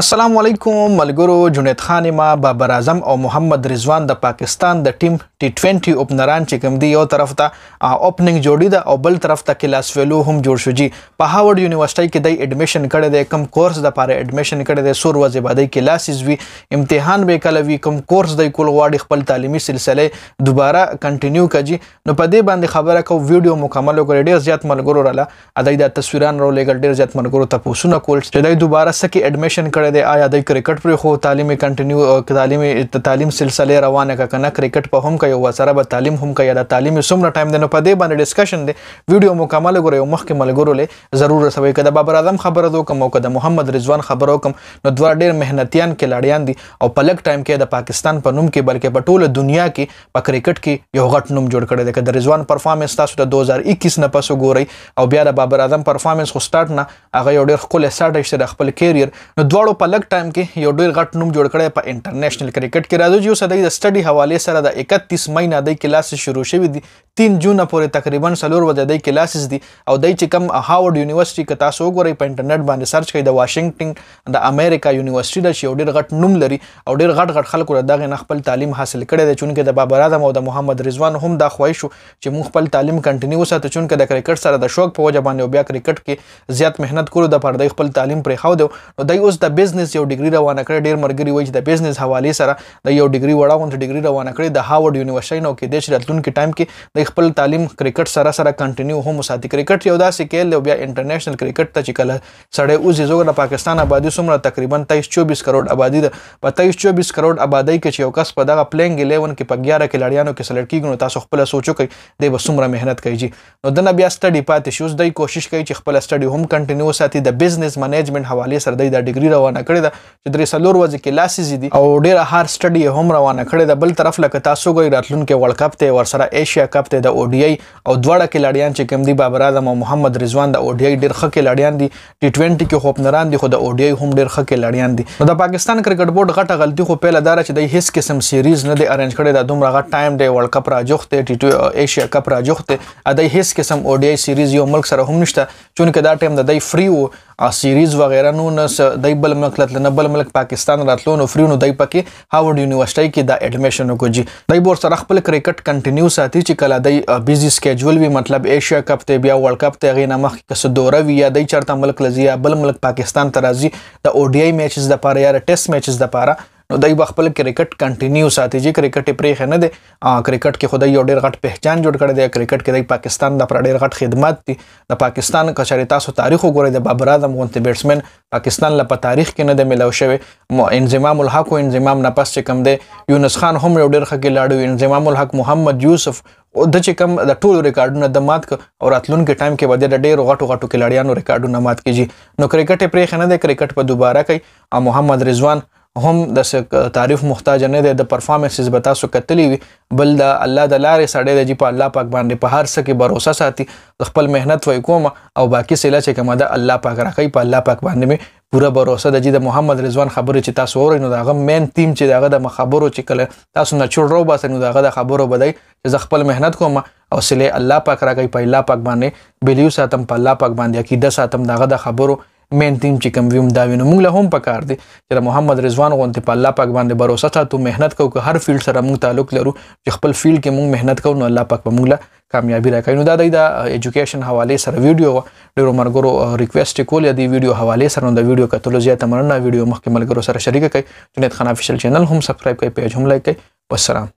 السلام علیکم ملګرو جنید خان ما بابر اعظم او محمد رضوان د پاکستان د ټیم ټي 20 اوپنران چې کوم دی یو طرف ته اوپننګ جوړی ده او بل طرف ته کلاس ویلو هم جوړ شو جی په هاورډ یونیورسيټي کې د اډمیشن کړي د کم کورس د لپاره اډمیشن کړي د سور وځي باندې کلاسز وی امتحان به کله وی کم کورس د کول واړي خپل تعلیمي سلسله دوباره کنټینیو کړي نو په دې باندې خبره کو ویډیو مکمل وکړي ډیر زیات ملګرو رااله ادای د تصویران رو لګل ډیر زیات ملګرو تاسو نه کول چې دوباره سکی اډمیشن کړی دی آیا د کرکټ پر خو تعلیم کنټینیو تعلیم تعلیم سلسله روانه کا کنه کرکټ په هم کوي وسره به تعلیم هم کوي دا تعلیم څومره ټایم دی نو په دې باندې ډیسکشن دی ویډیو مکمل ګورئ مخکې ملګرو له ضرور سوي کده بابر اعظم خبره دوکم او کده محمد رضوان خبره وکم نو دوه ډیر مهنتيان کلاړیان دي او په لګ ټایم کې د پاکستان په نوم کې بلکې په ټوله دنیا کې په کرکټ کې یو غټ نوم جوړ کړی دی که د رضوان پرفارمنس تاسو ته 2021 نه پس وګورئ او بیا د بابر اعظم پرفارمنس خو سٹارټ نه هغه یو ډیر خپل سټارټ شته د خپل کیریر نو دواړو کړو په لګ ټایم کې یو ډیر غټ نوم جوړ کړی په انټرنیشنل کرکټ کې راځو چې اوس د سټډي حواله سره د 31 مې نه د کلاس شروع شوی دی 3 جون پورې تقریبا سلور وجه د کلاسز دي او دای چې کم هاورډ یونیورسيټي کې تاسو وګورئ په انټرنیټ باندې سرچ کړئ د واشنگټن د امریکا یونیورسيټي د یو ډیر غټ نوم لري او ډیر غټ غټ خلکو دغه نه خپل تعلیم حاصل کړی دی چونکه د بابر اعظم او د محمد رضوان هم دا خواهش چې موږ خپل تعلیم کنټینیو ساتو چونکه د کرکټ سره د شوق په وجه باندې بیا کرکټ کې زیات مهنت کولو د پردې خپل تعلیم پرې خاو دی نو دای اوس د بزنس یو ډیګری روانه کړې ډیر مرګري وایي چې د بزنس حواله سره د یو ډیګری وړا غونډه ډیګری روانه کړې د هاورډ یونیورسيټي نو کې د شرتلونکو ټایم کې د خپل تعلیم کرکټ سره سره کنټینیو هم ساتي کرکټ یو داسې کې له بیا انټرنیشنل کرکټ ته چې کله سړی اوس زوګ د پاکستان آبادی څومره تقریبا 23 24 کروڑ آبادی ده په 23 24 کروڑ آبادی کې چې یو کس په دغه پلینګ 11 کې په 11 کې لړیانو کې سلیکټ کیږي نو تاسو خپل سوچو کې د وسومره مهنت کوي نو د بیا سټډي پاتې شوز دی کوشش کوي چې خپل سټډي هم کنټینیو ساتي د بزنس منیجمنت حواله سره د ډیګری روانه روانه کړې ده چې درې سلور ورځې کې لاسې زیدي او ډېر هار سټډي هم روانه کړې ده بل طرف لکه تاسو ګورئ راتلونکي ورلد کپ ته ورسره ایشیا کپ ته د او ډي ای او دواړه کې لړیان چې کوم دی بابر اعظم او محمد رضوان د او ډي ای ډېر ښه کې لړیان دي ټي 20 کې خوب نران دي خو د او ډي ای هم ډېر ښه کې لړیان دي نو د پاکستان کرکټ بورډ غټه غلطي خو پیله دار چې د هیڅ قسم سیریز نه دی ارنج کړې دا دومره غټ ټایم uh, دی ورلد کپ راجوخت ټي 20 ایشیا کپ راجوخت ا دای هیڅ قسم او ډي ای سیریز یو ملک سره هم نشته چونکه دا ټایم د دای فری وو سیریز وغیرہ نو نه د بل ملک لته نه بل ملک پاکستان راتلو نو فریونو دای پکې هاورډ یونیورسيټي کې دا اډمیشن وکړي دای بور سره خپل کرکټ کنټینیو ساتي چې کله دای بیزی سکیجول وی مطلب ایشیا کپ ته بیا ورلد کپ ته غینه مخ کس دوره وی یا دای چرته ملک لزی یا بل ملک پاکستان ترازی د او ډی آی میچز د پاره یا ټیسټ میچز د پاره نو دای په خپل کرکټ کنټینیو ساتي چې کرکټ پرې نه دی کرکټ کې خدای یو ډېر غټ پہچان جوړ کړی دی کرکټ کې د پاکستان د پر ډېر غټ خدمات دي د پاکستان کچاري تاسو تاریخ وګورئ د بابر اعظم غونته بیټسمن پاکستان لا په تاریخ کې نه دی ملو شوی انضمام الحق او انضمام نه پس چې کم دی یونس خان هم یو ډېر ښه لاړو انضمام الحق محمد یوسف او د چې کم د ټولو ریکارډونو د مات او راتلونکو ټایم کې به د ډېر غټو غټو کلاړیانو ریکارډونه مات کیږي نو کرکټ پرې خنه د کرکټ په دوباره کوي محمد رضوان هم د تعریف محتاج نه دی د پرفارمنسز به تاسو کتلی وي بل د الله د لارې سړی دی چې په الله پاک باندې په هر څه کې باور ساتي خپل مهنت وای کوم او باقی سله چې کومه د الله پاک راخی په الله پاک باندې مې پوره باور د جې د محمد رضوان خبرې چې تاسو اورئ نو دا غو مین تیم چې داغه د خبرو چې کله تاسو نه چړو باسه نو داغه د خبرو بدای چې خپل مهنت کوم او سله الله پاک راخی په الله پاک باندې بیلیو ساتم په الله پاک باندې عقیده ساتم داغه د خبرو مین تیم چې کوم ویم دا وینو موږ له هم پکار دي چې محمد رضوان غونته په الله پاک باندې باور وساتو مهنت کو که هر فیلډ سره موږ تعلق لرو چې خپل فیلډ کې موږ مهنت کوو نو الله پاک به موږ له کامیابی راکړي نو دا د ایجوکیشن حواله سره ویډیو ډیرو مرګرو ریکوېست کول یا دی ویډیو حواله سره نو دا ویډیو کتلو زیاته مرنه ویډیو مخکې ملګرو سره شریک کړئ جنید خان افیشل چینل هم سبسکرایب کړئ پیج هم لایک کړئ والسلام